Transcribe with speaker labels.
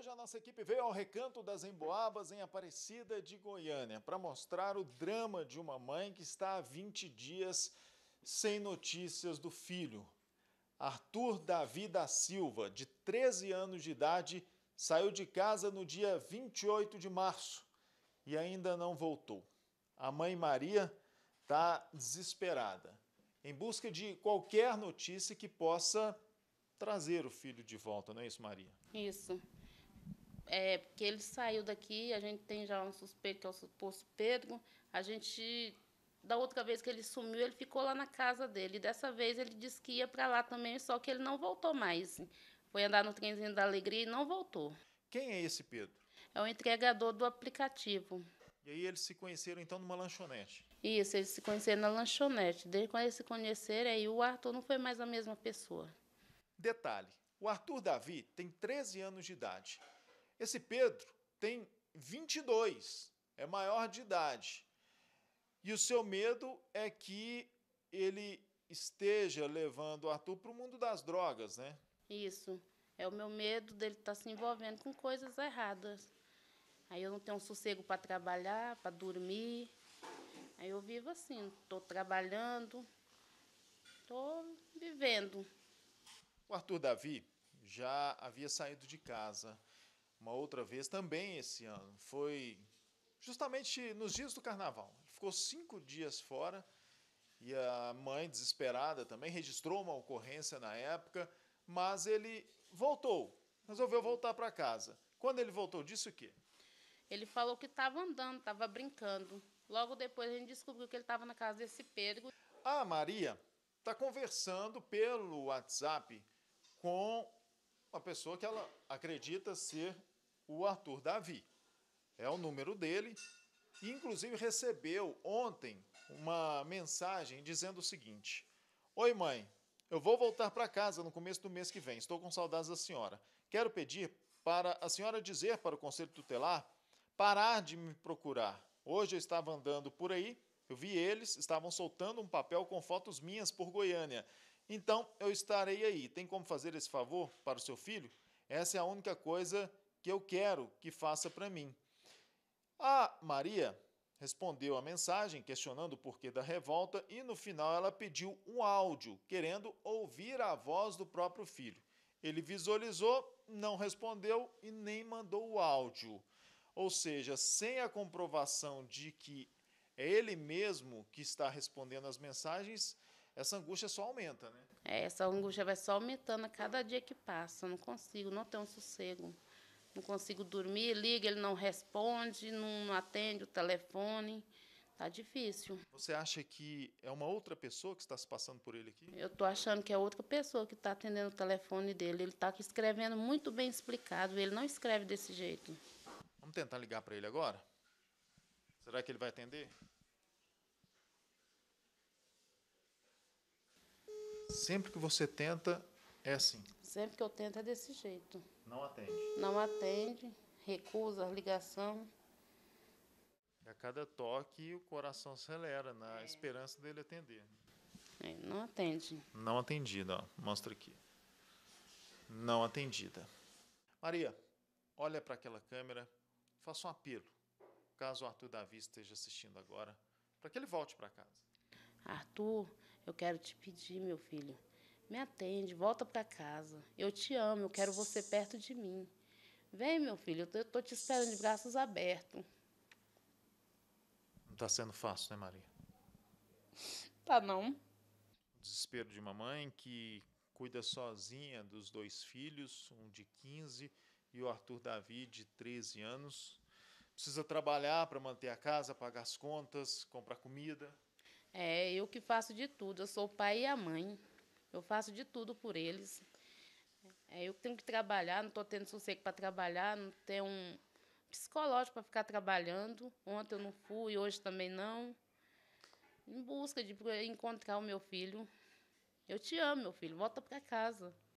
Speaker 1: Hoje a nossa equipe veio ao Recanto das Emboabas, em Aparecida de Goiânia, para mostrar o drama de uma mãe que está há 20 dias sem notícias do filho. Arthur Davi da Silva, de 13 anos de idade, saiu de casa no dia 28 de março e ainda não voltou. A mãe Maria está desesperada, em busca de qualquer notícia que possa trazer o filho de volta, não é isso, Maria?
Speaker 2: Isso é, porque ele saiu daqui, a gente tem já um suspeito, que é o suposto Pedro. A gente, da outra vez que ele sumiu, ele ficou lá na casa dele. dessa vez ele disse que ia para lá também, só que ele não voltou mais. Foi andar no trenzinho da alegria e não voltou. Quem é esse Pedro? É o entregador do aplicativo.
Speaker 1: E aí eles se conheceram então numa lanchonete.
Speaker 2: Isso, eles se conheceram na lanchonete. Desde quando eles se conheceram, aí o Arthur não foi mais a mesma pessoa.
Speaker 1: Detalhe: o Arthur Davi tem 13 anos de idade esse Pedro tem 22, é maior de idade. E o seu medo é que ele esteja levando o Arthur para o mundo das drogas, né?
Speaker 2: Isso. É o meu medo dele estar tá se envolvendo com coisas erradas. Aí eu não tenho um sossego para trabalhar, para dormir. Aí eu vivo assim, estou trabalhando, estou vivendo.
Speaker 1: O Arthur Davi já havia saído de casa uma outra vez também esse ano. Foi justamente nos dias do carnaval. Ele ficou cinco dias fora e a mãe, desesperada, também registrou uma ocorrência na época, mas ele voltou, resolveu voltar para casa. Quando ele voltou, disse o quê?
Speaker 2: Ele falou que estava andando, estava brincando. Logo depois a gente descobriu que ele estava na casa desse Pedro.
Speaker 1: A Maria está conversando pelo WhatsApp com uma pessoa que ela acredita ser o Arthur Davi. É o número dele. E, inclusive, recebeu ontem uma mensagem dizendo o seguinte: Oi, mãe, eu vou voltar para casa no começo do mês que vem. Estou com saudades da senhora. Quero pedir para a senhora dizer para o conselho tutelar parar de me procurar. Hoje eu estava andando por aí, eu vi eles, estavam soltando um papel com fotos minhas por Goiânia. Então eu estarei aí. Tem como fazer esse favor para o seu filho? Essa é a única coisa que eu quero que faça para mim. A Maria respondeu a mensagem, questionando o porquê da revolta, e no final ela pediu um áudio, querendo ouvir a voz do próprio filho. Ele visualizou, não respondeu e nem mandou o áudio. Ou seja, sem a comprovação de que é ele mesmo que está respondendo as mensagens, essa angústia só aumenta, né?
Speaker 2: É, essa angústia vai só aumentando a cada dia que passa. Eu não consigo, não tenho um sossego não consigo dormir, liga, ele não responde, não atende o telefone. Tá difícil.
Speaker 1: Você acha que é uma outra pessoa que está se passando por ele aqui? Eu
Speaker 2: tô achando que é outra pessoa que está atendendo o telefone dele. Ele está escrevendo muito bem explicado. Ele não escreve desse jeito.
Speaker 1: Vamos tentar ligar para ele agora? Será que ele vai atender? Sempre que você tenta, é assim.
Speaker 2: Sempre que eu tento é desse jeito. Não atende? Não atende, recusa a ligação.
Speaker 1: A cada toque o coração acelera na né? é. esperança dele atender.
Speaker 2: É, não atende. Não
Speaker 1: atendida, ó. mostra aqui. Não atendida. Maria, olha para aquela câmera, faça um apelo, caso o Arthur Davi esteja assistindo agora, para que ele volte para casa.
Speaker 2: Arthur, eu quero te pedir, meu filho, me atende, volta para casa. Eu te amo, eu quero você perto de mim. Vem, meu filho, eu estou te esperando de braços abertos.
Speaker 1: Não está sendo fácil, né, Maria? Tá não. desespero de uma mãe que cuida sozinha dos dois filhos, um de 15 e o Arthur Davi, de 13 anos. Precisa trabalhar para manter a casa, pagar as
Speaker 2: contas, comprar comida. É, eu que faço de tudo. Eu sou o pai e a mãe. Eu faço de tudo por eles. É, eu tenho que trabalhar, não estou tendo sossego para trabalhar, não tenho um psicológico para ficar trabalhando. Ontem eu não fui, hoje também não. Em busca de encontrar o meu filho. Eu te amo, meu filho, volta para casa.